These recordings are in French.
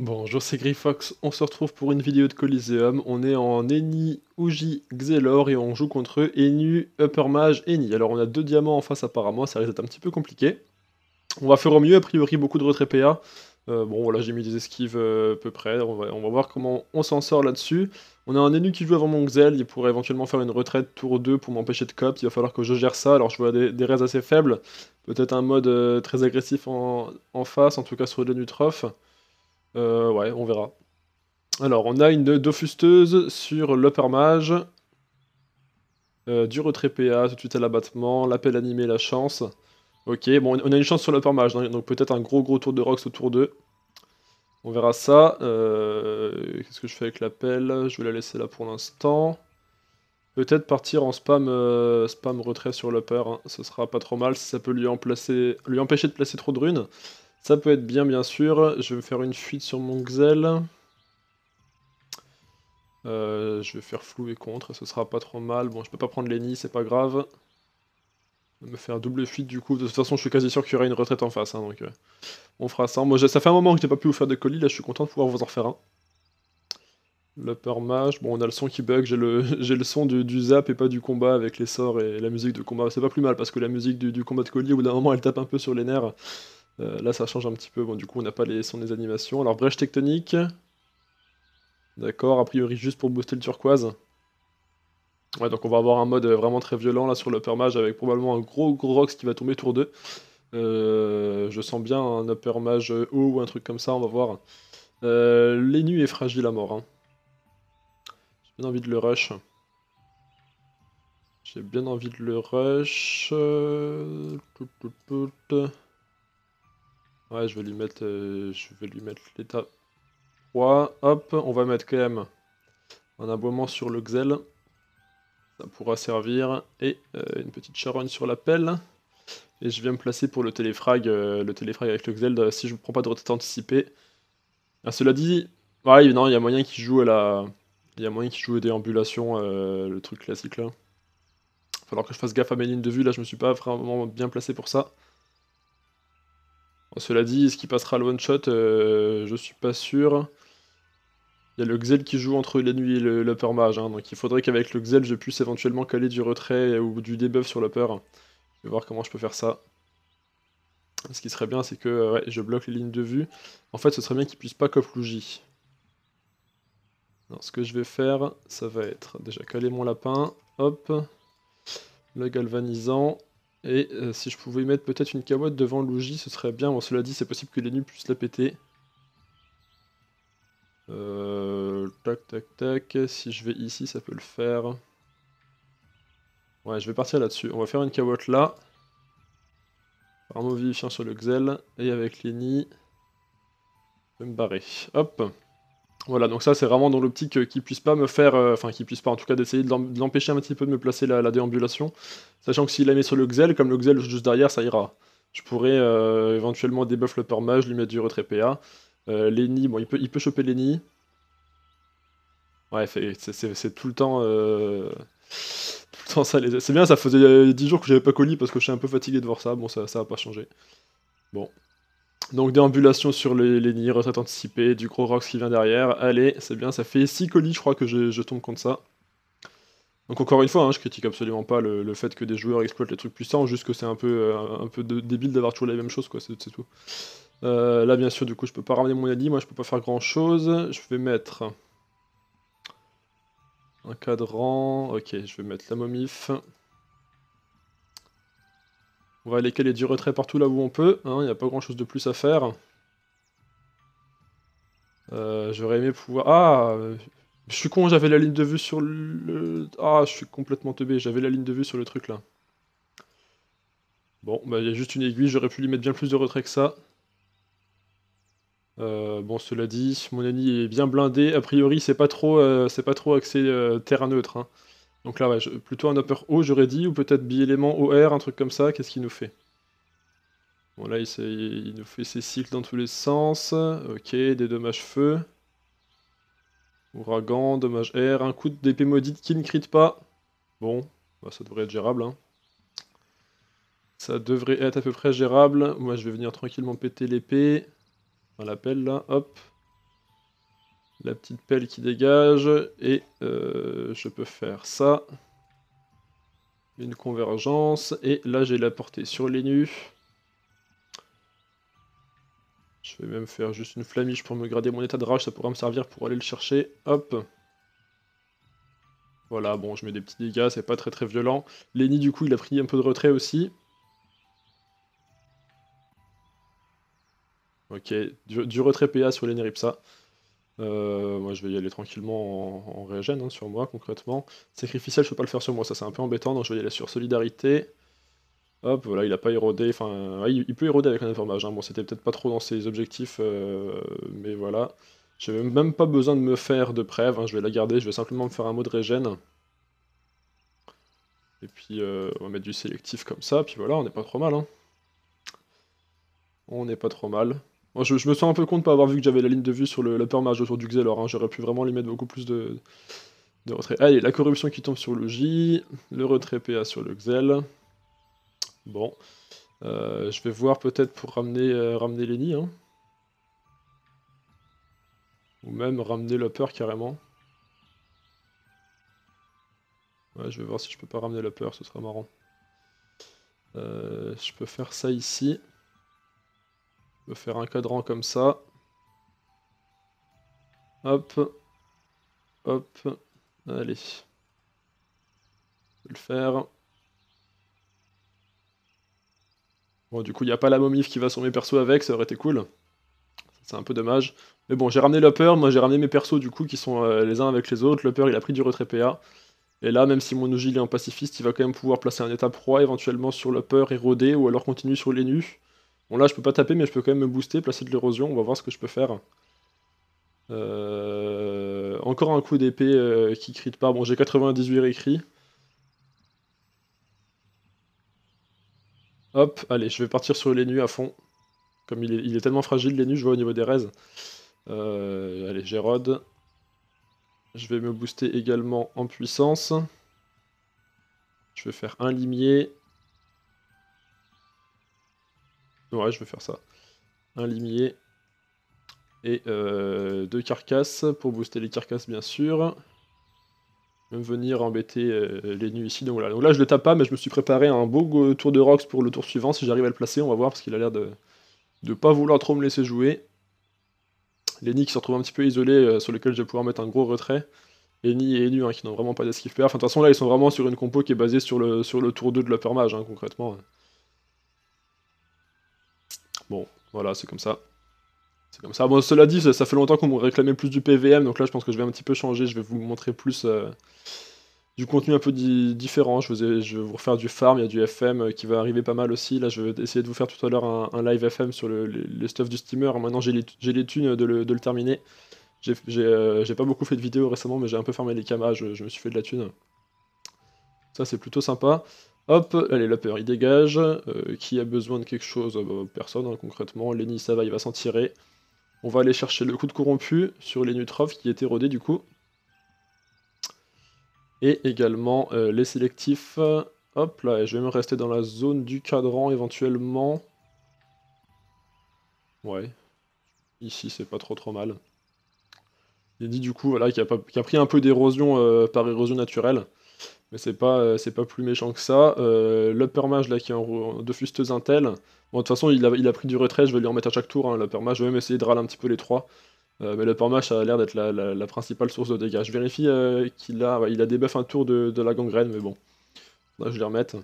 Bonjour, c'est Grifox. On se retrouve pour une vidéo de Coliseum. On est en Eni, Uji, Xelor et on joue contre eux Enu, Upper Mage, Eni. Alors on a deux diamants en face apparemment, ça risque d'être un petit peu compliqué. On va faire au mieux, a priori beaucoup de retrait PA. Euh, bon voilà, j'ai mis des esquives euh, à peu près, on va, voir comment on s'en sort là-dessus. On a un Enu qui joue avant mon Xel, il pourrait éventuellement faire une retraite tour 2 pour m'empêcher de cop, il va falloir que je gère ça, alors je vois des, des assez faibles, peut-être un mode euh, très agressif en, en, face, en tout cas sur le Nutroph. Euh, ouais, on verra. Alors, on a une Dofusteuse sur l'Upper Mage. Euh, du retrait PA, tout de suite à l'abattement, l'appel animé, la chance. Ok, bon, on a une chance sur l'Upper Mage, hein. donc peut-être un gros gros tour de rocks autour d'eux. On verra ça. Euh, qu'est-ce que je fais avec l'appel Je vais la laisser là pour l'instant. Peut-être partir en spam, spam retrait sur l'upper. ça hein. Ce sera pas trop mal si ça peut lui empêcher de placer trop de runes. Ça peut être bien, bien sûr. Je vais faire une fuite sur mon Xel. Euh, je vais faire flou et contre, ce sera pas trop mal. Bon, je peux pas prendre Lenny, c'est pas grave. Je vais me faire double fuite du coup. De toute façon, je suis quasi sûr qu'il y aura une retraite en face, hein, donc euh, on fera ça. Moi, ça fait un moment que j'ai pas pu vous faire de colis, là je suis content de pouvoir vous en faire un. Le peur mage, bon on a le son qui bug, j'ai le, le son du, zap et pas du combat avec les sorts et la musique de combat. C'est pas plus mal parce que la musique du, du combat de colis, au bout d'un moment, elle tape un peu sur les nerfs. Euh, là, ça change un petit peu. Bon, du coup, on n'a pas les sons des animations. Alors, brèche tectonique. D'accord, a priori juste pour booster le turquoise. Ouais, donc on va avoir un mode vraiment très violent là sur l'upper mage avec probablement un gros gros rox qui va tomber tour 2. Euh, je sens bien un upper mage haut ou un truc comme ça, on va voir. Euh, est fragile à mort. Hein. J'ai bien envie de le rush. J'ai bien envie de le rush. Euh, Ouais, je vais lui mettre, euh, je vais lui mettre l'état 3. Hop, on va mettre quand même un aboiement sur le Xel. Ça pourra servir. Et euh, une petite charogne sur la pelle. Et je viens me placer pour le téléfrag, euh, le téléfrag avec le Xel si je ne prends pas de retraite anticipé. Ah, cela dit, ouais non, il y a moyen qu'il joue à la. Il y a moyen qu'il joue à déambulation, le truc classique là. il Falloir que je fasse gaffe à mes lignes de vue, là je me suis pas vraiment bien placé pour ça. Cela dit, est-ce qu'il passera le one-shot euh, Je suis pas sûr. Il y a le Xel qui joue entre la nuit et l'upper mage, hein, donc il faudrait qu'avec le Xel je puisse éventuellement caler du retrait ou du debuff sur l'upper. Je vais voir comment je peux faire ça. Ce qui serait bien, c'est que je bloque les lignes de vue. En fait, ce serait bien qu'il puisse pas cop ce que je vais faire, ça va être déjà caler mon lapin, hop, le galvanisant, et euh, si je pouvais mettre peut-être une cabotte devant Luigi, ce serait bien. Bon, cela dit, c'est possible que les puisse la péter. Euh, tac, tac, tac. Si je vais ici, ça peut le faire. Ouais, je vais partir là-dessus. On va faire une cabotte là. Par vivifiant sur le Xel. Et avec les je vais me barrer. Hop voilà, donc ça c'est vraiment dans l'optique euh, qu'il puisse pas me faire, euh, enfin qu'il puisse pas en tout cas d'essayer de l'empêcher un petit peu de me placer la, déambulation, sachant que s'il la met sur le Xel, comme le Xel juste derrière, ça ira. Je pourrais euh, éventuellement débuff le permage lui mettre du retrait PA. Lenny, bon il peut, il peut choper Lenny. Ouais, c'est tout le temps... ça C'est bien, ça faisait 10 jours que j'avais pas colis parce que je suis un peu fatigué de voir ça. Bon, ça, ça a pas changé. Bon, donc déambulation sur les, les nids, retraite anticipée, du gros rocks qui vient derrière. Allez, c'est bien, ça fait 6 colis, je crois que je, tombe contre ça. Donc encore une fois, hein, je critique absolument pas le, fait que des joueurs exploitent les trucs puissants, juste que c'est un peu, euh, un peu débile d'avoir toujours la même chose, quoi, c'est tout. Euh, là, bien sûr, du coup, je peux pas ramener mon Ali, moi je peux pas faire grand chose. Je vais mettre un cadran, ok, je vais mettre la momif. On va aller caler du retrait partout là où on peut, il hein, n'y a pas grand chose de plus à faire. Euh, j'aurais aimé pouvoir... Ah Je suis con, j'avais la ligne de vue sur le... Ah, je suis complètement teubé, j'avais la ligne de vue sur le truc là. Bon, bah il y a juste une aiguille, j'aurais pu lui mettre bien plus de retrait que ça. Euh, bon, cela dit, mon ami est bien blindé. A priori, c'est pas trop, euh, c'est pas trop accès terrain neutre. Hein. Donc là, plutôt un upper O, j'aurais dit, ou peut-être bi-élément OR, un truc comme ça, qu'est-ce qu'il nous fait Bon, là, il, nous fait ses cycles dans tous les sens. Ok, des dommages feu. Ouragan, dommage air, un coup d'épée maudite qui ne crit pas. Bon, bah, ça devrait être gérable. Hein. Ça devrait être à peu près gérable. Moi, je vais venir tranquillement péter l'épée. Un l'appel, là, hop la petite pelle qui dégage, et euh, je peux faire ça, une convergence, et là j'ai la portée sur les nus. Je vais même faire juste une flamiche pour me grader mon état de rage, ça pourra me servir pour aller le chercher, hop. Voilà, bon, je mets des petits dégâts, c'est pas très très violent. Lenny, du coup, il a pris un peu de retrait aussi. Ok, du, retrait PA sur les Ripsa. Euh, moi, je vais y aller tranquillement en, régène hein, sur moi, concrètement. Sacrificiel, je peux pas le faire sur moi, ça c'est un peu embêtant, donc je vais y aller sur Solidarité. Hop, voilà, il a pas érodé, enfin, il, peut éroder avec un informage, hein. bon, c'était peut-être pas trop dans ses objectifs, euh, mais voilà. n'ai même pas besoin de me faire de prêve, hein. je vais la garder, je vais simplement me faire un mot de régène. Et puis, euh, on va mettre du sélectif comme ça, puis voilà, on n'est pas trop mal, On n'est pas trop mal je, me sens un peu compte de pas avoir vu que j'avais la ligne de vue sur le peur mage autour du Xel. Alors, hein. J'aurais pu vraiment lui mettre beaucoup plus de, retrait. Allez, la corruption qui tombe sur le J, le retrait PA sur le Xel. Bon. Euh, je vais voir peut-être pour ramener, euh, ramener Lenny. Hein. Ou même ramener la peur carrément. Ouais, je vais voir si je peux pas ramener la peur. ce sera marrant. Euh, je peux faire ça ici. On faire un cadran comme ça. Hop. Hop. Allez. Je vais le faire. Bon, du coup, il n'y a pas la momif qui va sur mes persos avec, ça aurait été cool. C'est un peu dommage. Mais bon, j'ai ramené l'upper. moi j'ai ramené mes persos du coup qui sont euh, les uns avec les autres. L'upper, il a pris du retrait PA. Et là, même si mon Ogil est en pacifiste, il va quand même pouvoir placer un état proie éventuellement sur l'upper et ou alors continuer sur les nus. Bon là je peux pas taper mais je peux quand même me booster, placer de l'érosion, on va voir ce que je peux faire. Euh, encore un coup d'épée euh, qui qui de pas. Bon j'ai 98 écrits. Hop, allez, je vais partir sur les nus à fond. Comme il est, tellement fragile les nues, je vois au niveau des res. Euh... allez, rod. Je vais me booster également en puissance. Je vais faire un limier. Ouais, je vais faire ça. Un limier et euh, deux carcasses pour booster les carcasses, bien sûr. vais venir embêter euh, les ici. Donc, voilà. Donc là, je le tape pas, mais je me suis préparé un beau tour de rocks pour le tour suivant. Si j'arrive à le placer, on va voir parce qu'il a l'air de ne pas vouloir trop me laisser jouer. Lenny qui se retrouve un petit peu isolé, euh, sur lequel je vais pouvoir mettre un gros retrait. Lenny et Enu hein, qui n'ont vraiment pas d'esquive PA. Enfin, de toute façon, là, ils sont vraiment sur une compo qui est basée sur le, sur le tour 2 de l'upper mage, hein, concrètement. Bon, voilà, c'est comme ça. C'est comme ça. Bon, cela dit, ça, fait longtemps qu'on me réclamait plus du PVM, donc là, je pense que je vais un petit peu changer. Je vais vous montrer plus euh, du contenu un peu différent. Je, vais vous refaire du farm, il y a du FM euh, qui va arriver pas mal aussi. Là, je vais essayer de vous faire tout à l'heure un, live FM sur le, les, stuff du steamer. Maintenant, j'ai les, thunes de le, terminer. Euh, j'ai pas beaucoup fait de vidéos récemment, mais j'ai un peu fermé les camas, je, je, me suis fait de la thune. Ça, c'est plutôt sympa. Hop, allez, la peur, il dégage. Euh, qui a besoin de quelque chose euh, bah, Personne, hein, concrètement. Lenny, ça va, il va s'en tirer. On va aller chercher le coup de corrompu sur les Nutrophes qui est érodé du coup. Et également euh, les sélectifs. Hop là, je vais me rester dans la zone du cadran éventuellement. Ouais. Ici, c'est pas trop trop mal. Il dit du coup voilà, qui a, pris un peu d'érosion par érosion naturelle mais c'est pas, euh, c'est pas plus méchant que ça. Euh, l'upper mage là qui est en, deux fusteuses intel. Bon, de toute façon, il a, il a, pris du retrait, je vais lui en mettre à chaque tour. Hein, L'upper je vais même essayer de râler un petit peu les trois. Euh, mais le ça a l'air d'être la, principale source de dégâts. Je vérifie qu'il a, il a débuff un tour de, de, la gangrène, mais bon. Là, je vais les remettre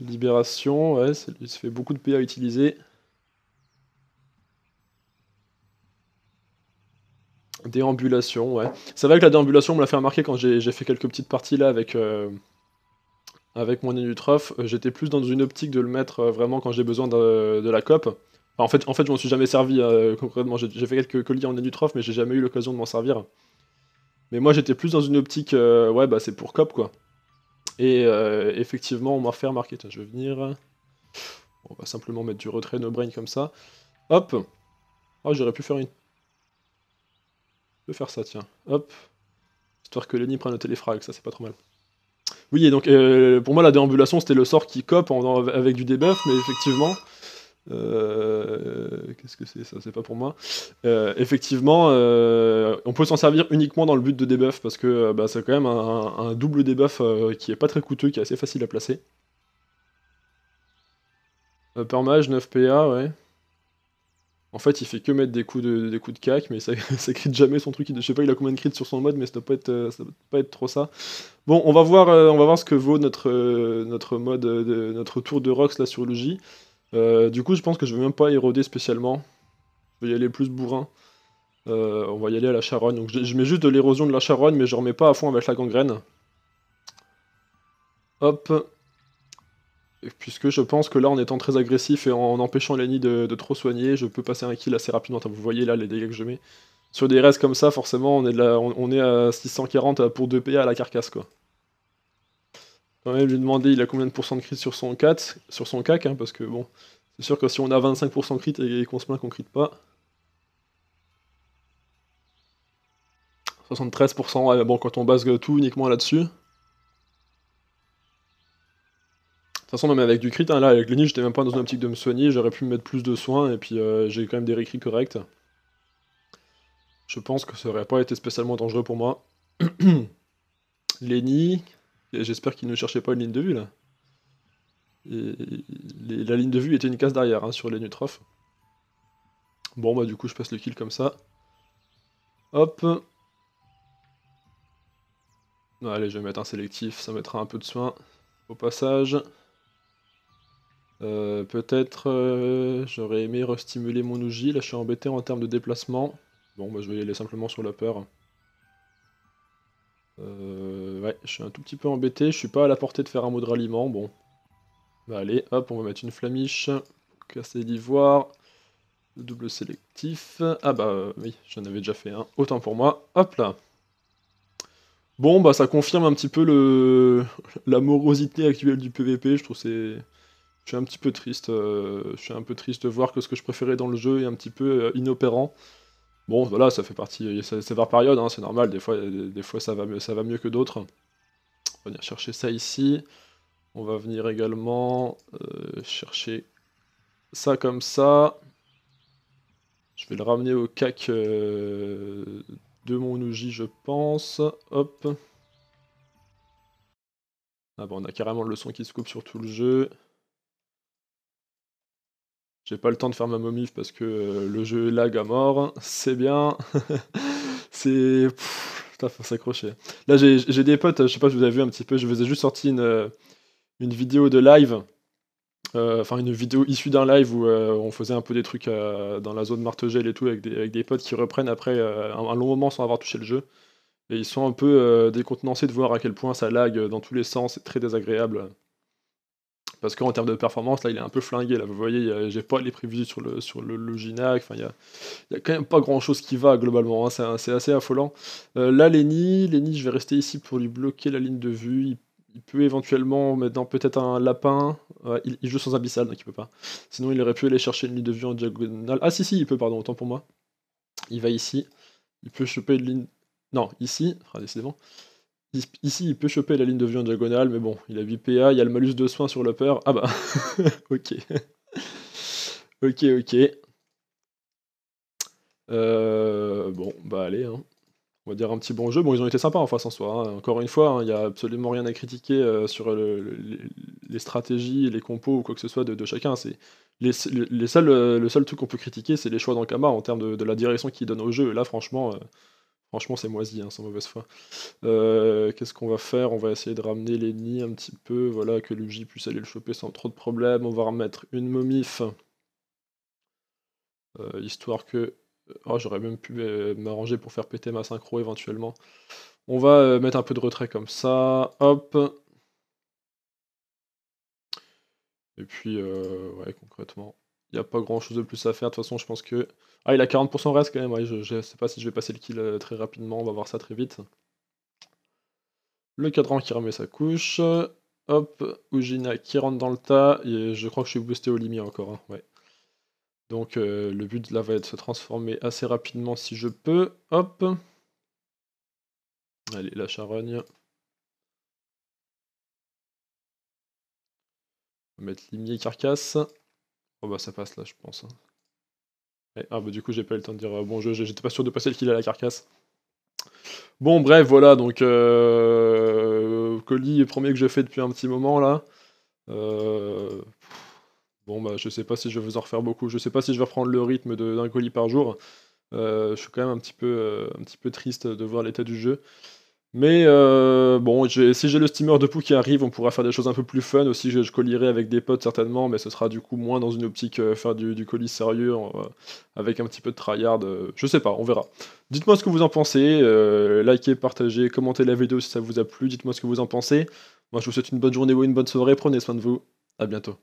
Libération, ouais, ça se fait beaucoup de PA à utiliser. Déambulation, ouais. C'est vrai que la déambulation, me l'a fait remarquer quand j'ai fait quelques petites parties là avec, euh, avec mon Inutrof. Euh, j'étais plus dans une optique de le mettre euh, vraiment quand j'ai besoin de, la COP. en fait, en fait je m'en suis jamais servi concrètement. J'ai fait quelques colis en Inutrof, mais j'ai jamais eu l'occasion de m'en servir. Mais moi, j'étais plus dans une optique, ouais, bah c'est pour COP quoi. Et effectivement, on m'a fait remarquer. je vais venir. On va simplement mettre du retrait no brain comme ça. Hop. Oh, j'aurais pu faire une peux faire ça, tiens. Hop. Histoire que Lenny prenne le téléfrag, ça c'est pas trop mal. Oui, et donc euh, pour moi la déambulation c'était le sort qui cope avec du debuff, mais effectivement. Euh, qu'est-ce que c'est ça C'est pas pour moi. Euh, effectivement, on peut s'en servir uniquement dans le but de debuff parce que bah, c'est quand même un, double debuff qui est pas très coûteux, qui est assez facile à placer. Permage, 9 PA, ouais. En fait, il fait que mettre des coups de, des coups de cac, mais ça, ça crit jamais son truc. Je sais pas, il a combien de crit sur son mode, mais ça doit pas être, euh, pas être trop ça. Bon, on va voir, euh, on va voir ce que vaut notre, euh, notre mode, notre tour de Rox là sur le du coup, je pense que je vais même pas éroder spécialement. Je vais y aller plus bourrin. on va y aller à la charogne. Donc, je, mets juste de l'érosion de la charogne, mais je remets pas à fond avec la gangrène. Hop puisque je pense que là, en étant très agressif et en empêchant l'ennemi de, trop soigner, je peux passer un kill assez rapidement. Vous voyez là les dégâts que je mets. Sur des restes comme ça, forcément, on est, on, est à 640 pour 2 PA à la carcasse, quoi. Quand même, lui demander il a combien de pourcents de crit sur son 4, sur son CAC, hein, parce que bon, c'est sûr que si on a 25% crit et qu'on se plaint qu'on crit pas... 73%, ouais, bon, quand on base tout uniquement là-dessus... de toute façon, même avec du crit, hein, là, avec Lenny, j'étais même pas dans une optique de me soigner, j'aurais pu me mettre plus de soins, et puis euh, j'ai quand même des récrits corrects. Je pense que ça aurait pas été spécialement dangereux pour moi. Lenny, j'espère qu'il ne cherchait pas une ligne de vue, là. la ligne de vue était une case derrière, hein, sur les Nutrophes. Bon, bah du coup, je passe le kill comme ça. Hop. Allez, je vais mettre un sélectif, ça mettra un peu de soin au passage. Euh, peut-être euh, j'aurais aimé restimuler mon ouji. là je suis embêté en termes de déplacement. Bon bah je vais y aller simplement sur la peur. Euh, ouais, je suis un tout petit peu embêté, je suis pas à la portée de faire un mot de ralliement, bon. Bah allez, hop, on va mettre une flamiche, casser l'ivoire, double sélectif. Ah bah oui, j'en avais déjà fait un, autant pour moi, hop là. Bon bah ça confirme un petit peu le la morosité actuelle du PVP, je trouve c'est je suis un petit peu triste. Euh, je suis un peu triste de voir que ce que je préférais dans le jeu est un petit peu euh, inopérant. Bon, voilà, ça fait partie, c'est par période, hein, c'est normal. Des fois, des, fois, ça va mieux, ça va mieux que d'autres. On va venir chercher ça ici. On va venir également euh, chercher ça comme ça. Je vais le ramener au cac de mon ouji, je pense. Hop. Ah bon, on a carrément le son qui se coupe sur tout le jeu. J'ai pas le temps de faire ma momif parce que euh, le jeu lag à mort. C'est bien. c'est. Putain, faut s'accrocher. Là, j'ai des potes, je sais pas si vous avez vu un petit peu, je vous ai juste sorti une, euh, une vidéo de live. Euh, enfin, une vidéo issue d'un live où on faisait un peu des trucs dans la zone Martegel et tout avec des, potes qui reprennent après un, long moment sans avoir touché le jeu. Et ils sont un peu décontenancés de voir à quel point ça lag dans tous les sens, c'est très désagréable. Parce qu'en termes de performance, là, il est un peu flingué. Là. Vous voyez, j'ai pas les prévisions sur le, sur le, Enfin, il y a, quand même pas grand chose qui va globalement. Hein. C'est, assez affolant. Euh, là, Lenny, Lenny, je vais rester ici pour lui bloquer la ligne de vue. Il, peut éventuellement mettre dans peut-être un lapin. il, joue sans abyssal, donc il peut pas. Sinon, il aurait pu aller chercher une ligne de vue en diagonale. Ah, si, si, il peut, pardon, autant pour moi. Il va ici. Il peut choper une ligne. Non, ici. Ah, décidément. Ici, il peut choper la ligne de vue en diagonale, mais bon, il a 8 PA, il y a le malus de soin sur l'upper. Ah bah, ok. ok, ok. Euh, bon, bah allez, hein. on va dire un petit bon jeu. Bon, ils ont été sympas en face en soi. Hein. Encore une fois, hein, il n'y a absolument rien à critiquer euh, sur les stratégies, les compos ou quoi que ce soit de, chacun. C'est les, les euh, le seul truc qu'on peut critiquer, c'est les choix d'Ankama en termes de, la direction qu'il donne au jeu. là, franchement. Franchement, c'est moisi, hein, sans mauvaise foi. Euh, qu'est-ce qu'on va faire On va essayer de ramener les nids un petit peu, voilà, que Luigi puisse aller le choper sans trop de problèmes. On va remettre une momif, euh, histoire que... Oh, j'aurais même pu euh, m'arranger pour faire péter ma synchro éventuellement. On va mettre un peu de retrait comme ça. Hop. Et puis, ouais, concrètement, il n'y a pas grand chose de plus à faire. De toute façon, je pense que. Ah, il a 40% reste quand même. je ne sais pas si je vais passer le kill euh, très rapidement. On va voir ça très vite. Le cadran qui remet sa couche. Hop, Ujina qui rentre dans le tas. Et je crois que je suis boosté au limier encore. Hein, ouais. Donc euh, le but là va être de se transformer assez rapidement si je peux. Hop. Allez, la charogne. On va mettre limier carcasse. Oh bah ça passe là, je pense. Hein. Eh, ah bah du coup j'ai pas eu le temps de dire euh, bon jeu, j'étais pas sûr de passer le kill à la carcasse. Bon bref, voilà, donc euh, colis premier que je fais depuis un petit moment là. Euh, bon bah je sais pas si je vais en refaire beaucoup, je sais pas si je vais reprendre le rythme d'un colis par jour. Euh, je suis quand même un petit peu, un petit peu triste de voir l'état du jeu. Mais euh, bon, si j'ai le steamer de Pou qui arrive, on pourra faire des choses un peu plus fun aussi. Je, je collierai avec des potes certainement, mais ce sera du coup moins dans une optique euh, faire du, colis sérieux euh, avec un petit peu de tryhard. je sais pas, on verra. Dites-moi ce que vous en pensez. likez, partagez, commentez la vidéo si ça vous a plu. Dites-moi ce que vous en pensez. Moi, je vous souhaite une bonne journée ou une bonne soirée. Prenez soin de vous. À bientôt.